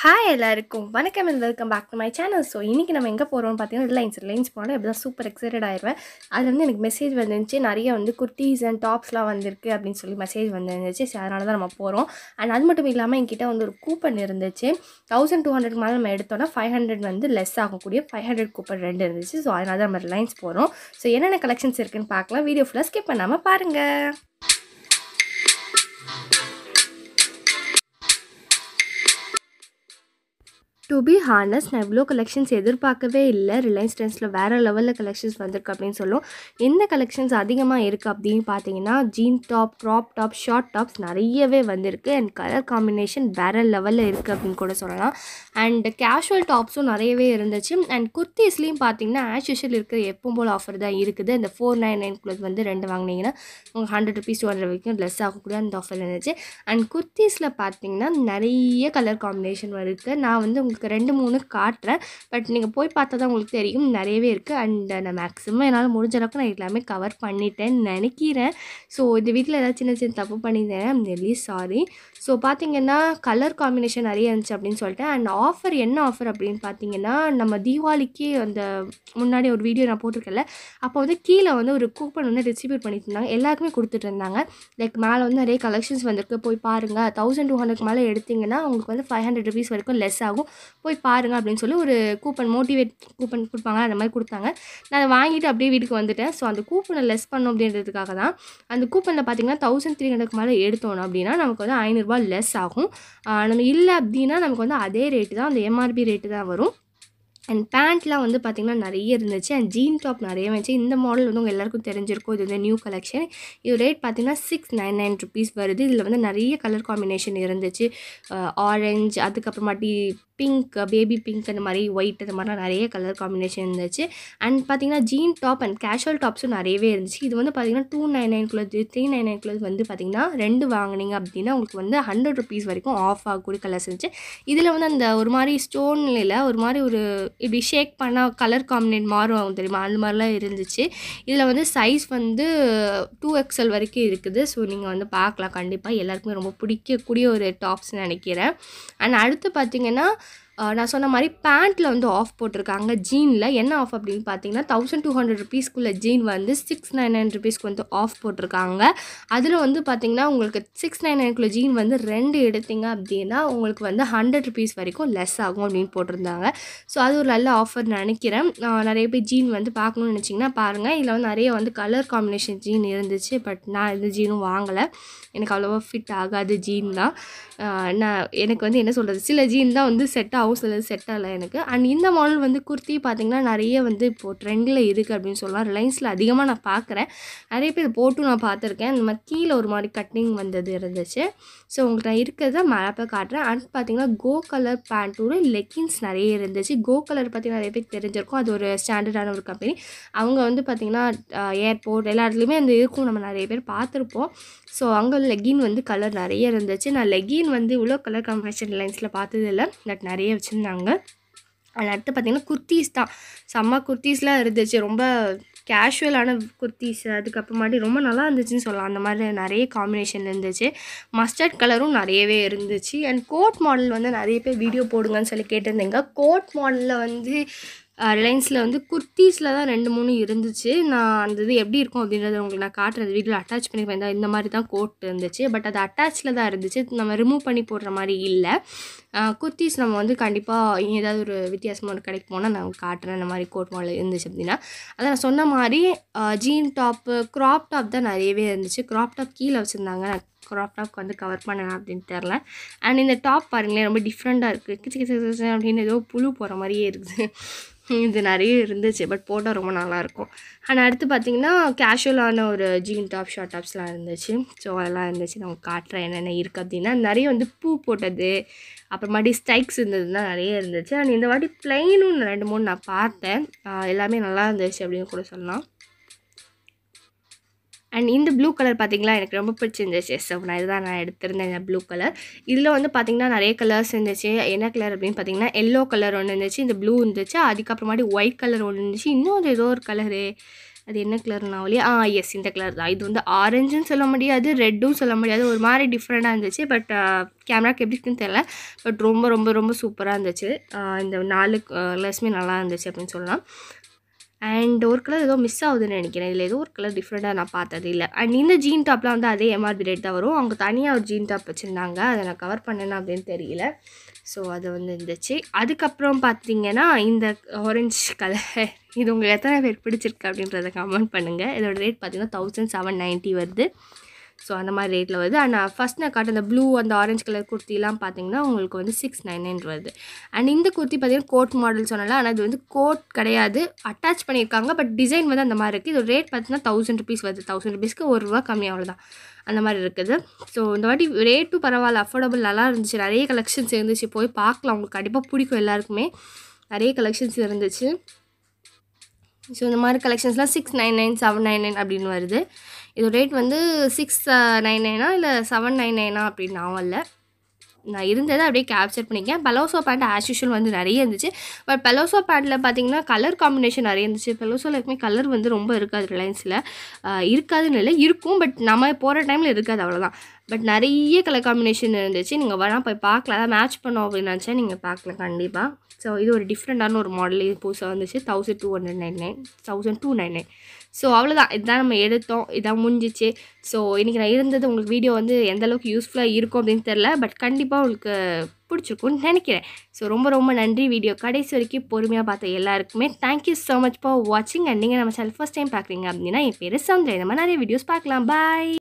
hi எல்லாருக்கும் வணக்கம் and welcome back to my channel so இன்றைக்கி நம்ம எங்கே போகிறோம்னு பார்த்தீங்கன்னா ரிலையன்ஸ் ரிலையன்ஸ் போனால் எப்படி தான் சூப்பர் எக்ஸைட்டட் ஆயிடுவேன் அதில் வந்து எனக்கு மெசேஜ் வந்துருந்துச்சு நிறைய வந்து குர்த்திஸ் அண்ட் டாப்ஸ்லாம் வந்திருக்கு அப்படின்னு சொல்லி மெசேஜ் வந்துருந்துச்சு ஸோ அதனால தான் நம்ம போகிறோம் அண்ட் அது மட்டும் இல்லாமல் என்கிட்ட வந்து ஒரு கூப்பன் இருந்துச்சு தௌசண்ட் டூ ஹண்ட்ரட் மேலே நம்ம எடுத்தோம்னா ஃபைவ் ஹண்ட்ரட் வந்து லெஸ் ஆகக்கூடிய ஃபைவ் ஹண்ட்ரட் கூப்பன் ரெண்டு இருந்துச்சு ஸோ அதனால தான் நம்ம ரிலையன்ஸ் போகிறோம் ஸோ என்னென்ன கலெக்ஷன்ஸ் இருக்குதுன்னு பார்க்கலாம் வீடியோ ஃபுல்லாக ஸ்கிப் பண்ணாமல் பாருங்கள் டு பி ஹானஸ்ட் நான் இவ்வளோ கலெக்ஷன்ஸ் எதிர்பார்க்கவே இல்லை ரிலையன்ஸ் ட்ரெண்ட்ஸில் வேறு லெவலில் கலெக்ஷன்ஸ் வந்திருக்கு அப்படின்னு சொல்லும் எந்த கலெக்ஷன்ஸ் அதிகமாக இருக்குது அப்படின்னு பார்த்தீங்கன்னா jean top crop top short tops நிறையவே வந்திருக்கு அண்ட் கலர் காம்பினேஷன் வேறு லெவலில் இருக்குது அப்படின்னு கூட சொல்லலாம் அண்ட் கேஷுவல் டாப்ஸும் நிறையவே இருந்துச்சு அண்ட் குர்த்திஸ்லேயும் பார்த்தீங்கன்னா ஆஸ் யூஷுவல் இருக்கிற எப்பவும் போல் ஆஃபர் தான் இருக்குது அந்த ஃபோர் நைன் நைன் நைன்குள்ளே வந்து ரெண்டு வாங்கினீங்கன்னா உங்கள் ஹண்ட்ரட் ருபீஸ் டூ ஹண்ட்ரட் வரைக்கும் லெஸ் ஆகக்கூடாது அந்த ஆஃபர் இருந்துச்சு அண்ட் குர்த்திஸில் பார்த்தீங்கன்னா நிறைய கலர் காம்பினேஷன் இருக்குது நான் வந்து உங்கள் உங்களுக்கு ரெண்டு மூணு காட்டுறேன் பட் நீங்கள் போய் பார்த்தா தான் உங்களுக்கு தெரியும் நிறையவே இருக்குது அண்ட் நான் மேக்ஸிமம் என்னால் முடிஞ்ச அளவுக்கு நான் எல்லாமே கவர் பண்ணிட்டேன்னு நினைக்கிறேன் ஸோ இந்த வீட்டில் ஏதாவது சின்ன சின்ன தப்பு பண்ணியிருந்தேன் ஐம் சாரி ஸோ பார்த்தீங்கன்னா கலர் காம்பினேஷன் நிறைய இருந்துச்சு அப்படின்னு சொல்லிட்டு அண்ட் ஆஃபர் என்ன ஆஃபர் அப்படின்னு பார்த்தீங்கன்னா நம்ம தீபாவளிக்கு அந்த முன்னாடி ஒரு வீடியோ நான் போட்டிருக்கேன்ல அப்போ வந்து கீழே வந்து ஒரு கூப்பன் வந்து டிஸ்ட்ரிபியூட் பண்ணிட்டு இருந்தாங்க எல்லாருக்குமே கொடுத்துட்டு இருந்தாங்க லைக் மேலே வந்து நிறைய கலெக்ஷன்ஸ் வந்திருக்கு போய் பாருங்கள் தௌசண்ட் டூ ஹண்ட்ரட் மேலே எடுத்திங்கன்னா உங்களுக்கு வந்து ஃபைவ் ஹண்ட்ரட் ருபீஸ் வரைக்கும் லெஸ் ஆகும் போய் பாருங்கள் அப்படின்னு சொல்லி ஒரு கூப்பன் மோட்டிவேட் கூப்பன் கொடுப்பாங்க அந்த மாதிரி கொடுத்தாங்க நான் அதை வாங்கிட்டு அப்படியே வீட்டுக்கு வந்துட்டேன் ஸோ அந்த கூப்பனை லெஸ் பண்ணோம் அப்படின்றதுக்காக தான் அந்த கூப்பனில் பார்த்தீங்கன்னா தௌசண்ட் த்ரீ ஹண்ட்ரட் மேலே எடுத்தோம் அப்படின்னா நமக்கு வந்து ஐநூறுரூவா லெஸ் ஆகும் நம்ம இல்லை அப்படின்னா நமக்கு வந்து அதே ரேட்டு தான் அந்த எம்ஆர்பி ரேட்டு தான் வரும் அண்ட் பேண்ட்லாம் வந்து பார்த்திங்கன்னா நிறைய இருந்துச்சு அண்ட் ஜீன் டாப் நிறைய வந்துச்சு இந்த மாடல் வந்து உங்கள் எல்லாருக்கும் தெரிஞ்சிருக்கும் இது வந்து நியூ கலெக்ஷன் இது ரேட் பார்த்திங்கன்னா சிக்ஸ் நைன் நைன் ருபீஸ் வருது இதில் வந்து நிறைய கலர் காம்பினேஷன் இருந்துச்சு ஆரஞ்சு அதுக்கப்புறமாட்டி பிங்க் பேபி பிங்க் அந்த மாதிரி ஒயிட் அந்த மாதிரிலாம் நிறைய கலர் காம்பினேஷன் இருந்துச்சு அண்ட் பார்த்தீங்கன்னா ஜீன் டாப் அண்ட் கேஷுவல் டாப்ஸும் நிறையவே இருந்துச்சு இது வந்து பார்த்திங்கன்னா டூ நைன் நைன் நைன்குள்ளே த்ரீ நைன் நைன் நைன்குள்ளே வந்து பார்த்திங்கன்னா ரெண்டு வாங்கினீங்க அப்படின்னா உங்களுக்கு வந்து ஹண்ட்ரட் ருபீஸ் வரைக்கும் ஆஃப் ஆகக்கூடிய கலர்ஸ் இருந்துச்சு இதில் வந்து அந்த ஒரு மாதிரி ஸ்டோனில் ஒரு மாதிரி ஒரு இப்படி ஷேக் பண்ணால் கலர் காம்பினேட் மாறும் ஆகும் தெரியுமா அந்த மாதிரிலாம் இருந்துச்சு இதில் வந்து சைஸ் வந்து டூ எக்ஸல் வரைக்கும் இருக்குது ஸோ நீங்கள் வந்து பார்க்கலாம் கண்டிப்பாக எல்லாருக்குமே ரொம்ப பிடிக்கக்கூடிய ஒரு டாப்ஸ் நினைக்கிறேன் அண்ட் அடுத்து பார்த்திங்கன்னா நான் சொன்ன மாதிரி பேண்ட்டில் வந்து ஆஃப் போட்டிருக்காங்க ஜீனில் என்ன ஆஃப் அப்படின்னு பார்த்தீங்கன்னா தௌசண்ட் டூ ஹண்ட்ரட் ருபீஸ்க்குள்ளே ஜீன் வந்து சிக்ஸ் நைன் நைன் ருபீஸ்க்கு வந்து ஆஃப் போட்டிருக்காங்க அதில் வந்து பார்த்திங்கன்னா உங்களுக்கு சிக்ஸ் நைன் நைன்குள்ளே ஜீன் வந்து ரெண்டு எடுத்தீங்க அப்படின்னா உங்களுக்கு வந்து ஹண்ட்ரட் ருபீஸ் வரைக்கும் லெஸ் ஆகும் அப்படின்னு போட்டிருந்தாங்க ஸோ அது ஒரு நல்ல ஆஃபர் நினைக்கிறேன் நிறைய பேர் ஜீன் வந்து பார்க்கணும்னு நினச்சிங்கன்னா பாருங்கள் இதில் வந்து நிறைய வந்து கலர் காம்பினேஷன் ஜீன் இருந்துச்சு பட் நான் இந்த ஜீனும் வாங்கலை எனக்கு அவ்வளோவா ஃபிட் ஆகாது ஜீன் தான் நான் எனக்கு வந்து என்ன சொல்கிறது சில ஜீன் தான் வந்து செட் ஆகும் ப்ளவுஸ் அது செட் ஆகலை எனக்கு அண்ட் இந்த மாடல் வந்து குர்த்தி பார்த்திங்கன்னா நிறைய வந்து இப்போது ட்ரெண்டில் இருக்குது அப்படின்னு சொல்லலாம் ரிலையன்ஸில் அதிகமாக நான் பார்க்குறேன் நிறைய பேர் போட்டும் நான் பார்த்துருக்கேன் இந்த மாதிரி கீழே ஒரு மாதிரி கட்டிங் வந்தது இருந்துச்சு ஸோ உங்களுக்கு நான் இருக்கிறத போய் காட்டுறேன் அண்ட் பார்த்திங்கன்னா கோ கலர் பேண்ட்டோட லெக்கின்ஸ் நிறைய இருந்துச்சு கோ கலர் பார்த்திங்கன்னா நிறைய பேர் தெரிஞ்சிருக்கும் அது ஒரு ஸ்டாண்டர்டான ஒரு கம்பெனி அவங்க வந்து பார்த்திங்கன்னா ஏர்போர்ட் எல்லா இடத்துலையுமே அந்த இருக்கும் நம்ம நிறைய பேர் பார்த்துருப்போம் ஸோ அங்கே லெகின் வந்து கலர் நிறைய இருந்துச்சு நான் லெகின் வந்து இவ்வளோ கலர் காம்பினேஷன் லைன்ஸில் பார்த்ததில்லை பட் நிறைய வச்சுருந்தாங்க அதில் அடுத்து பார்த்திங்கன்னா குர்த்திஸ் தான் செம்ம குர்த்திஸ்லாம் இருந்துச்சு ரொம்ப கேஷுவலான குர்த்திஸ் அதுக்கப்புறமாட்டி ரொம்ப நல்லா இருந்துச்சுன்னு சொல்லலாம் அந்த மாதிரி நிறைய காம்பினேஷன் இருந்துச்சு மஸ்டர்ட் கலரும் நிறையவே இருந்துச்சு அண்ட் கோட் மாடல் வந்து நிறைய பேர் வீடியோ போடுங்கன்னு சொல்லி கேட்டிருந்தீங்க கோட் மாடலில் வந்து ரிலையன்ஸில் வந்து குர்த்திஸில் தான் ரெண்டு மூணு இருந்துச்சு நான் அந்த இது எப்படி இருக்கும் அப்படின்றத உங்களுக்கு நான் காட்டுறது வீடியோ அட்டாச் பண்ணி போயிருந்தேன் இந்த மாதிரி தான் கோட் இருந்துச்சு பட் அது அட்டாச்சில் தான் இருந்துச்சு நம்ம ரிமூவ் பண்ணி போடுற மாதிரி இல்லை குர்த்திஸ் நம்ம வந்து கண்டிப்பாக ஏதாவது ஒரு வித்தியாசமாக ஒரு கடைக்கு போனால் நான் காட்டுறேன் இந்த மாதிரி கோட் மாடல் இருந்துச்சு அப்படின்னா அதை நான் சொன்ன மாதிரி ஜீன் டாப்பு க்ராப் டாப் தான் நிறையவே இருந்துச்சு க்ராப் டாப் கீழே வச்சுருந்தாங்க நான் க்ராப் டாப்க்கு வந்து கவர் பண்ணேன் அப்படின்னு தெரில அண்ட் இந்த டாப் பாருங்களேன் ரொம்ப டிஃப்ரெண்ட்டாக இருக்குது கிச்சு கிச்சு கிச்சு அப்படின்னு ஏதோ புழு போகிற மாதிரியே இருக்குது இது நிறைய இருந்துச்சு பட் போட்டால் ரொம்ப நல்லாயிருக்கும் ஆனால் அடுத்து பார்த்தீங்கன்னா கேஷுவலான ஒரு ஜீன் டாப் ஷார்ட் டாப்ஸ்லாம் இருந்துச்சு ஸோ அதெல்லாம் இருந்துச்சு நம்ம காட்டுறேன் என்னென்ன இருக்குது அப்படின்னா நிறைய வந்து பூ போட்டது அப்புறம் அப்புறமாட்டி ஸ்டைக்ஸ் இருந்ததுன்னா நிறைய இருந்துச்சு அண்ட் இந்த வாட்டி பிளெயினும் ரெண்டு மூணு நான் பார்த்தேன் எல்லாமே நல்லா இருந்துச்சு அப்படின்னு கூட சொல்லலாம் அண்ட் இந்த ப்ளூ கலர் பார்த்திங்களா எனக்கு ரொம்ப பிடிச்சிருந்துச்சு ஸோ நான் இதுதான் நான் எடுத்திருந்தேன் ப்ளூ கலர் இதில் வந்து பார்த்திங்கன்னா நிறைய கலர்ஸ் இருந்துச்சு என்ன கலர் அப்படின்னு பார்த்திங்கன்னா எல்லோ கலர் ஒன்று இருந்துச்சு இந்த ப்ளூ இருந்துச்சு அதுக்கப்புறமாட்டி ஒயிட் கலர் ஒன்று இருந்துச்சு இன்னும் ஏதோ ஒரு கலரு அது என்ன கலர்னா ஒழியா ஆ எஸ் இந்த கலர் தான் இது வந்து ஆரஞ்சுன்னு சொல்ல முடியாது ரெட்டும் சொல்ல முடியாது ஒரு மாதிரி டிஃப்ரெண்ட்டாக இருந்துச்சு பட் கேமராக்கு எப்படி இருக்குன்னு தெரில பட் ரொம்ப ரொம்ப ரொம்ப சூப்பராக இருந்துச்சு இந்த நாலு கலர்ஸுமே நல்லா இருந்துச்சு அப்படின்னு சொல்லலாம் அண்ட் ஒரு கலர் ஏதோ மிஸ் ஆகுதுன்னு நினைக்கிறேன் இதில் ஏதோ ஒரு கலர் டிஃப்ரெண்ட்டாக நான் பார்த்தது இல்லை அண்ட் இந்த ஜீன் டாப்லாம் வந்து அதே எம்ஆர்பி ரேட் தான் வரும் அவங்க தனியாக ஒரு ஜீன் டாப் வச்சுருந்தாங்க அதை நான் கவர் பண்ணேன்னா அப்படின்னு தெரியல ஸோ அது வந்து இருந்துச்சு அதுக்கப்புறம் பார்த்தீங்கன்னா இந்த ஆரஞ்சு கலர் இது உங்களுக்கு எத்தனை பேர் பிடிச்சிருக்கு அப்படின்றத கமெண்ட் பண்ணுங்கள் இதோட ரேட் பார்த்திங்கன்னா தௌசண்ட் செவன் நைன்ட்டி வருது ஸோ அந்த மாதிரி ரேட்டில் வருது அண்ட் ஃபஸ்ட் uh, நான் காட்டு அந்த ப்ளூ அந்த ஆரஞ்சு கலர் குர்த்திலாம் பார்த்தீங்கன்னா உங்களுக்கு வந்து சிக்ஸ் நைன் நைன் வருது அண்ட் இந்த குர்த்தி பார்த்தீங்கன்னா கோட் மாடல் சொன்னால ஆனால் இது வந்து கோட் கிடையாது அட்டாச் பண்ணியிருக்காங்க பட் டிசைன் வந்து அந்த மாதிரி இருக்குது இது ரேட் பார்த்தீங்கன்னா தௌசண்ட் ருபீஸ் வருது தௌசண்ட் ருபீஸ்க்கு ஒரு ரூபா கம்மி அவ்வளோதான் அந்த மாதிரி இருக்குது ஸோ இந்த வாட்டி ரேட்டும் பரவாயில்ல அஃபோர்டபுள் நல்லா இருந்துச்சு நிறைய கலெக்ஷன்ஸ் இருந்துச்சு போய் பார்க்கலாம் உங்களுக்கு கண்டிப்பாக பிடிக்கும் எல்லாருக்குமே நிறைய கலெக்ஷன்ஸ் இருந்துச்சு ஸோ இந்த மாதிரி கலெக்ஷன்ஸ்லாம் six nine nine seven nine nine அப்படின்னு வருது இது ரேட் வந்து சிக்ஸ் நைன் நைனா இல்லை செவன் நைன் நைனா அப்படின்னு இல்லை நான் இருந்ததை அப்படியே கேப்சர் பண்ணிக்கேன் பலோசோ பேண்ட் ஆஸ் யூஷுவல் வந்து நிறைய இருந்துச்சு பட் பலோசோ பேண்ட்டில் பார்த்தீங்கன்னா கலர் காம்பினேஷன் நிறைய இருந்துச்சு பலோசோவில் எப்பவுமே கலர் வந்து ரொம்ப இருக்காது ரிலையன்ஸில் இருக்காதுன்னு இல்லை இருக்கும் பட் நம்ம போகிற டைமில் இருக்காது அவ்வளோதான் பட் நிறைய கலர் காம்பினேஷன் இருந்துச்சு நீங்கள் வரலாம் போய் பார்க்கல அதான் மேட்ச் பண்ணோம் அப்படின்னு நினச்சா நீங்கள் பார்க்கல கண்டிப்பாக ஸோ இது ஒரு டிஃப்ரெண்ட்டான ஒரு மாடல் இது புதுசாக வந்துச்சு thousand two hundred nine nine thousand two nine nine so அவ்வளோதான் இதுதான் நம்ம எடுத்தோம் இதான் முடிஞ்சிச்சு ஸோ இன்றைக்கி நான் இருந்தது உங்களுக்கு வீடியோ வந்து எந்தளவுக்கு யூஸ்ஃபுல்லாக இருக்கும் அப்படின்னு தெரில பட் கண்டிப்பாக உங்களுக்கு பிடிச்சிருக்கும்னு நினைக்கிறேன் ஸோ ரொம்ப ரொம்ப நன்றி வீடியோ கடைசி வரைக்கும் பொறுமையாக பார்த்த எல்லாருக்குமே தேங்க்யூ ஸோ மச் ஃபார் வாட்சிங் அண்ட் நீங்கள் நம்ம செல் ஃபஸ்ட் டைம் பார்க்குறீங்க அப்படின்னா என் பேர் சவுந்தர் மாதிரி நிறைய வீடியோஸ் பார்க்கலாம் பாய்